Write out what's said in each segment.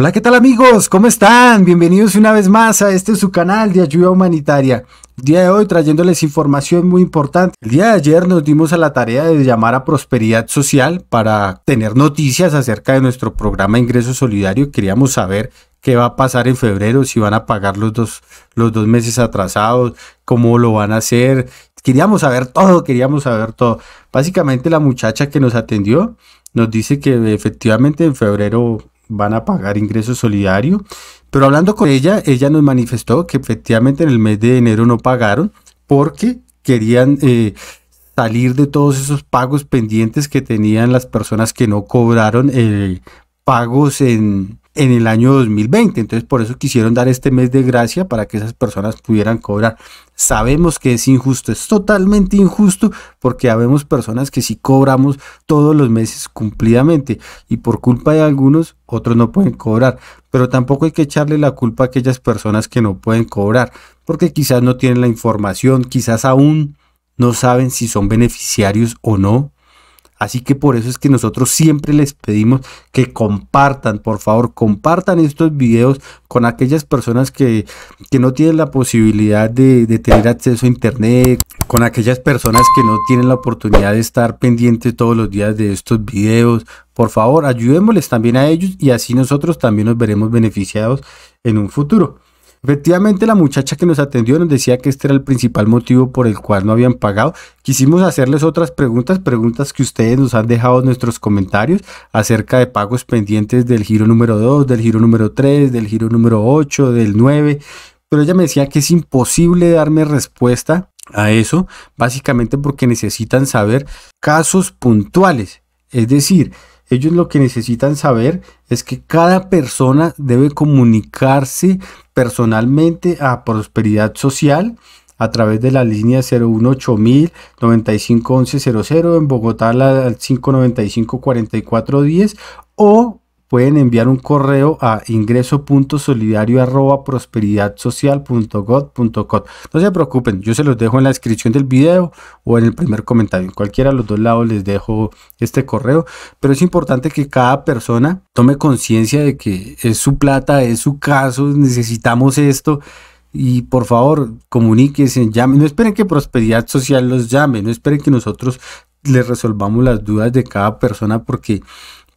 Hola, ¿qué tal amigos? ¿Cómo están? Bienvenidos una vez más a este su canal de ayuda humanitaria. El día de hoy trayéndoles información muy importante. El día de ayer nos dimos a la tarea de llamar a Prosperidad Social para tener noticias acerca de nuestro programa Ingreso Solidario. Queríamos saber qué va a pasar en febrero, si van a pagar los dos, los dos meses atrasados, cómo lo van a hacer. Queríamos saber todo, queríamos saber todo. Básicamente la muchacha que nos atendió nos dice que efectivamente en febrero van a pagar ingreso solidario. Pero hablando con ella, ella nos manifestó que efectivamente en el mes de enero no pagaron porque querían eh, salir de todos esos pagos pendientes que tenían las personas que no cobraron eh, pagos en, en el año 2020. Entonces por eso quisieron dar este mes de gracia para que esas personas pudieran cobrar. Sabemos que es injusto, es totalmente injusto porque habemos personas que si cobramos todos los meses cumplidamente y por culpa de algunos otros no pueden cobrar. Pero tampoco hay que echarle la culpa a aquellas personas que no pueden cobrar porque quizás no tienen la información, quizás aún no saben si son beneficiarios o no Así que por eso es que nosotros siempre les pedimos que compartan, por favor, compartan estos videos con aquellas personas que, no tienen la posibilidad de, de, tener acceso a internet, con aquellas personas que no tienen la oportunidad de estar pendientes todos los días de estos videos. Por favor, ayudémosles también a ellos y así nosotros también nos veremos beneficiados en un futuro. Efectivamente, la muchacha que nos atendió nos decía que este era el principal motivo por el cual no habían pagado. Quisimos hacerles otras preguntas, preguntas que ustedes nos han dejado en nuestros comentarios acerca de pagos pendientes del giro número 2, del giro número 3, del giro número 8, del 9. Pero ella me decía que es imposible darme respuesta a eso, básicamente porque necesitan saber casos puntuales. Es decir, ellos lo que necesitan saber es que cada persona debe comunicarse personalmente a prosperidad social a través de la línea 018000 en Bogotá la 595 4410 o pueden enviar un correo a ingreso.solidario.prosperidadsocial.gov.co. No se preocupen, yo se los dejo en la descripción del video o en el primer comentario. En cualquiera de los dos lados les dejo este correo. Pero es importante que cada persona tome conciencia de que es su plata, es su caso, necesitamos esto. Y por favor, comuníquense, llame No esperen que Prosperidad Social los llame, no esperen que nosotros les resolvamos las dudas de cada persona porque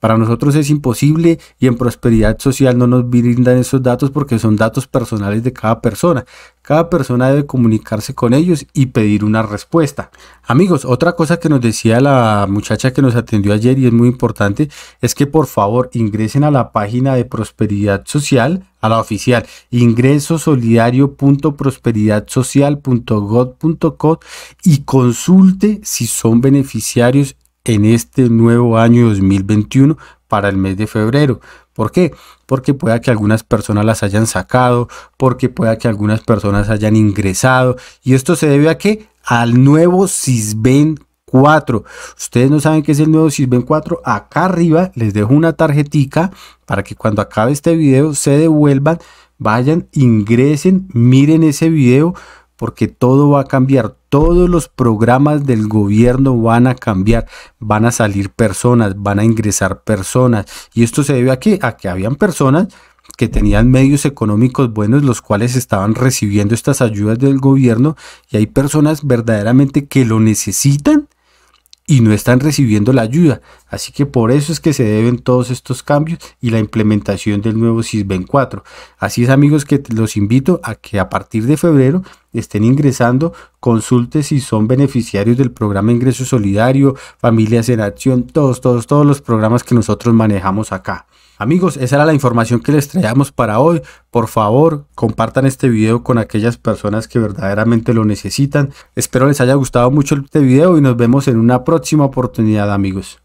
para nosotros es imposible y en prosperidad social no nos brindan esos datos porque son datos personales de cada persona. Cada persona debe comunicarse con ellos y pedir una respuesta. Amigos, otra cosa que nos decía la muchacha que nos atendió ayer y es muy importante es que por favor ingresen a la página de prosperidad social, a la oficial, ingresosolidario.prosperidadsocial.gov.co y consulte si son beneficiarios en este nuevo año 2021 para el mes de febrero. ¿Por qué? Porque pueda que algunas personas las hayan sacado, porque pueda que algunas personas hayan ingresado. ¿Y esto se debe a que Al nuevo Sisben 4. Ustedes no saben qué es el nuevo Sisben 4. Acá arriba les dejo una tarjetica para que cuando acabe este video se devuelvan, vayan, ingresen, miren ese video porque todo va a cambiar, todos los programas del gobierno van a cambiar, van a salir personas, van a ingresar personas. Y esto se debe a que, a que habían personas que tenían medios económicos buenos, los cuales estaban recibiendo estas ayudas del gobierno, y hay personas verdaderamente que lo necesitan y no están recibiendo la ayuda. Así que por eso es que se deben todos estos cambios y la implementación del nuevo SISBEN 4. Así es amigos que los invito a que a partir de febrero estén ingresando, consulte si son beneficiarios del programa Ingreso Solidario, Familias en Acción, todos, todos, todos los programas que nosotros manejamos acá. Amigos, esa era la información que les traíamos para hoy. Por favor, compartan este video con aquellas personas que verdaderamente lo necesitan. Espero les haya gustado mucho este video y nos vemos en una próxima oportunidad, amigos.